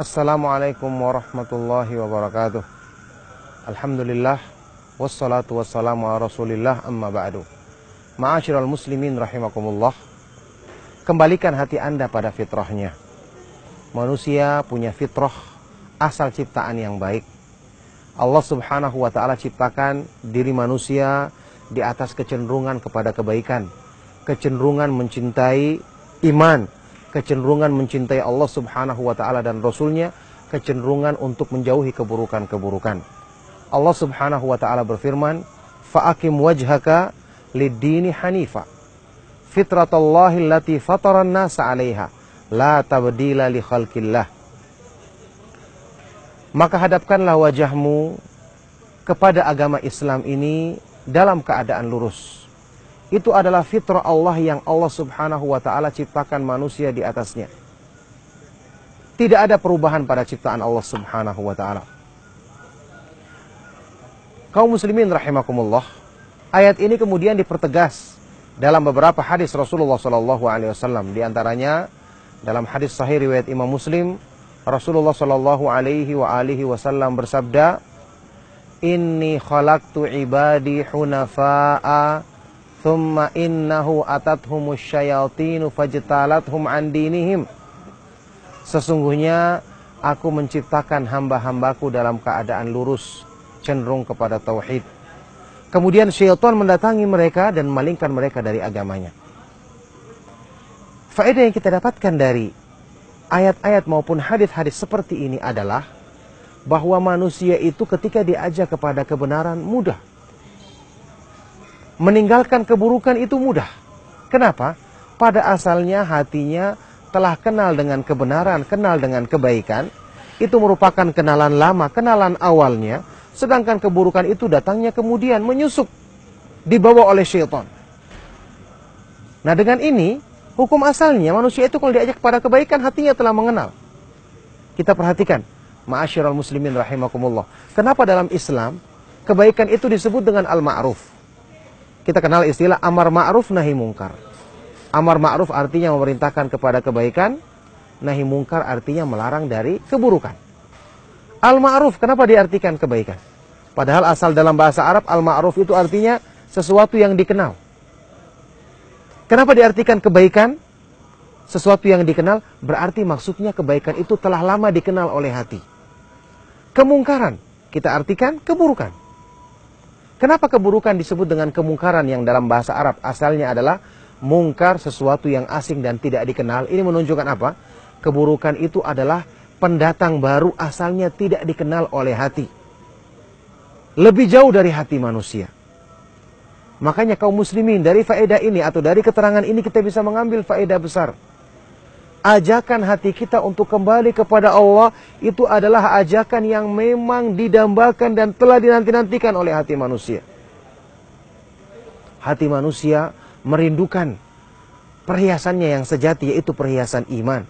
Assalamualaikum warahmatullahi wabarakatuh. Alhamdulillah wassalatu wassalamu ala Rasulillah amma ba'du. Ma'asyiral muslimin rahimakumullah. Kembalikan hati Anda pada fitrahnya. Manusia punya fitrah asal ciptaan yang baik. Allah Subhanahu wa taala ciptakan diri manusia di atas kecenderungan kepada kebaikan, kecenderungan mencintai iman, kecenderungan mencintai Allah Subhanahu wa taala dan rasulnya, kecenderungan untuk menjauhi keburukan-keburukan. Allah Subhanahu wa taala berfirman, "Fa'akim wajhaka lid-dini hanifa. Fitratallahi allati fataran nasa 'alaiha, la tabdila li khalqillah." Maka hadapkanlah wajahmu kepada agama Islam ini dalam keadaan lurus itu adalah fitrah Allah yang Allah subhanahu wa ta'ala ciptakan manusia di atasnya. Tidak ada perubahan pada ciptaan Allah subhanahu wa ta'ala. Kaum muslimin rahimakumullah, ayat ini kemudian dipertegas dalam beberapa hadis Rasulullah s.a.w. Alaihi Wasallam antaranya dalam hadis Sahih riwayat Imam Muslim Rasulullah Sallallahu Alaihi wa alihi Wasallam bersabda Inni khalaqtu ibadi hunafa'a Thumma innahu atathumus syayatinu fajtalathum an dinihim. Sesungguhnya aku menciptakan hamba-hambaku dalam keadaan lurus, cenderung kepada tauhid. Kemudian syaitan mendatangi mereka dan malingkan mereka dari agamanya. Faedah yang kita dapatkan dari ayat-ayat maupun hadis-hadis seperti ini adalah bahwa manusia itu ketika diajak kepada kebenaran mudah Meninggalkan keburukan itu mudah. Kenapa? Pada asalnya hatinya telah kenal dengan kebenaran, kenal dengan kebaikan. Itu merupakan kenalan lama, kenalan awalnya. Sedangkan keburukan itu datangnya kemudian menyusup, dibawa oleh syaitan. Nah dengan ini, hukum asalnya manusia itu kalau diajak pada kebaikan, hatinya telah mengenal. Kita perhatikan, ma'asyiral muslimin rahimakumullah. Kenapa dalam Islam, kebaikan itu disebut dengan al-ma'ruf? kita kenal istilah amar ma'ruf nahi mungkar. Amar ma'ruf artinya memerintahkan kepada kebaikan, nahi mungkar artinya melarang dari keburukan. Al ma'ruf kenapa diartikan kebaikan? Padahal asal dalam bahasa Arab al ma'ruf itu artinya sesuatu yang dikenal. Kenapa diartikan kebaikan? Sesuatu yang dikenal berarti maksudnya kebaikan itu telah lama dikenal oleh hati. Kemungkaran kita artikan keburukan. Kenapa keburukan disebut dengan kemungkaran yang dalam bahasa Arab asalnya adalah mungkar sesuatu yang asing dan tidak dikenal? Ini menunjukkan apa? Keburukan itu adalah pendatang baru asalnya tidak dikenal oleh hati. Lebih jauh dari hati manusia. Makanya kaum muslimin dari faedah ini atau dari keterangan ini kita bisa mengambil faedah besar ajakan hati kita untuk kembali kepada Allah itu adalah ajakan yang memang didambakan dan telah dinanti-nantikan oleh hati manusia. Hati manusia merindukan perhiasannya yang sejati yaitu perhiasan iman.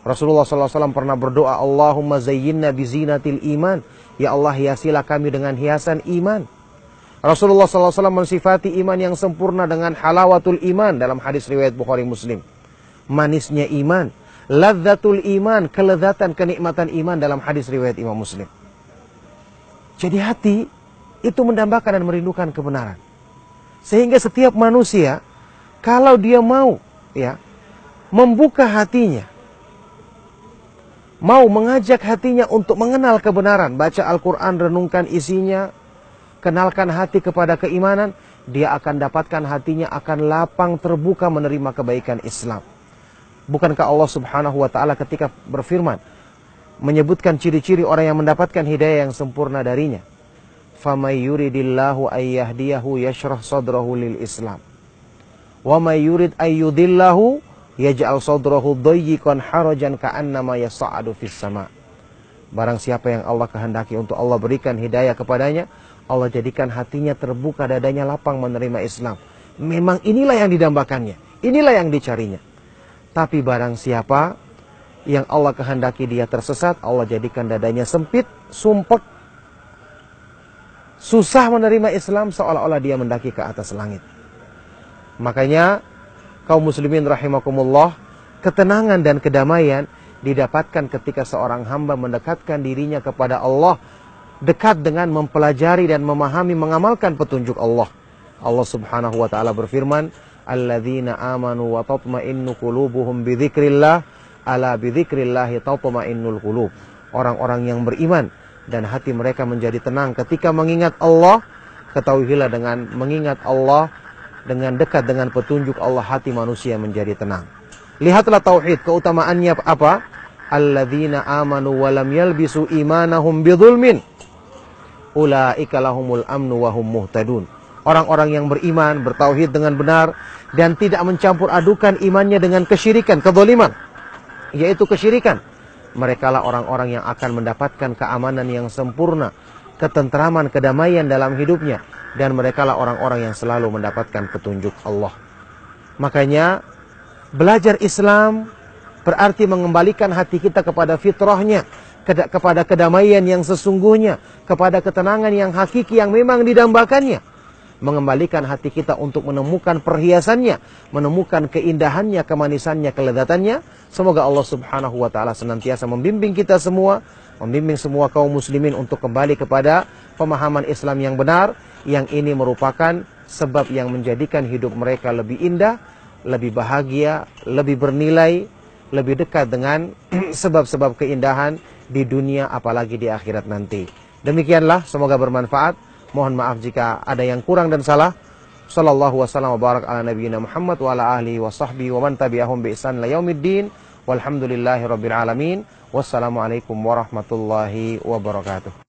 Rasulullah SAW pernah berdoa, Allahumma zayyinna bizinatil iman. Ya Allah hiasilah kami dengan hiasan iman. Rasulullah SAW mensifati iman yang sempurna dengan halawatul iman dalam hadis riwayat Bukhari Muslim manisnya iman. Ladzatul iman, kelezatan, kenikmatan iman dalam hadis riwayat Imam Muslim. Jadi hati itu mendambakan dan merindukan kebenaran. Sehingga setiap manusia, kalau dia mau ya membuka hatinya, mau mengajak hatinya untuk mengenal kebenaran, baca Al-Quran, renungkan isinya, kenalkan hati kepada keimanan, dia akan dapatkan hatinya akan lapang terbuka menerima kebaikan Islam. Bukankah Allah Subhanahu wa taala ketika berfirman menyebutkan ciri-ciri orang yang mendapatkan hidayah yang sempurna darinya? "Famay اللَّهُ ayyahdiyahu yashrah يَشْرَحْ صَدْرَهُ لِلْإِسْلَامِ "Wa يُرِدْ yurid ayyudillahu يَجْعَلْ صَدْرَهُ dayyiqan حَرَجًا كَأَنَّمَا yas'adu فِي sama'." Barang siapa yang Allah kehendaki untuk Allah berikan hidayah kepadanya, Allah jadikan hatinya terbuka, dadanya lapang menerima Islam. Memang inilah yang didambakannya, inilah yang dicarinya. Tapi barang siapa yang Allah kehendaki dia tersesat, Allah jadikan dadanya sempit, sumpek, susah menerima Islam seolah-olah dia mendaki ke atas langit. Makanya kaum muslimin rahimakumullah, ketenangan dan kedamaian didapatkan ketika seorang hamba mendekatkan dirinya kepada Allah dekat dengan mempelajari dan memahami mengamalkan petunjuk Allah. Allah Subhanahu wa taala berfirman, alladzina amanu wa tatma'innu qulubuhum bidzikrillah ala bidzikrillah tatma'innul qulub. Orang-orang yang beriman dan hati mereka menjadi tenang ketika mengingat Allah, ketahuilah dengan mengingat Allah dengan dekat dengan petunjuk Allah hati manusia menjadi tenang. Lihatlah tauhid keutamaannya apa? Alladzina amanu wa lam yalbisu imanahum bidzulmin. Ulaika lahumul amnu wa hum muhtadun orang-orang yang beriman, bertauhid dengan benar dan tidak mencampur adukan imannya dengan kesyirikan, kedoliman, yaitu kesyirikan. Merekalah orang-orang yang akan mendapatkan keamanan yang sempurna, ketentraman, kedamaian dalam hidupnya dan merekalah orang-orang yang selalu mendapatkan petunjuk Allah. Makanya belajar Islam berarti mengembalikan hati kita kepada fitrahnya, kepada kedamaian yang sesungguhnya, kepada ketenangan yang hakiki yang memang didambakannya mengembalikan hati kita untuk menemukan perhiasannya, menemukan keindahannya, kemanisannya, keledatannya. Semoga Allah Subhanahu wa taala senantiasa membimbing kita semua, membimbing semua kaum muslimin untuk kembali kepada pemahaman Islam yang benar yang ini merupakan sebab yang menjadikan hidup mereka lebih indah, lebih bahagia, lebih bernilai, lebih dekat dengan sebab-sebab keindahan di dunia apalagi di akhirat nanti. Demikianlah, semoga bermanfaat. Mohon maaf jika ada yang kurang dan salah. Sallallahu wasallam wa barak ala nabiyina Muhammad wa ala ahlihi wa sahbihi wa man tabi'ahum bi ihsan la yaumiddin. Walhamdulillahi rabbil alamin. Wassalamualaikum warahmatullahi wabarakatuh.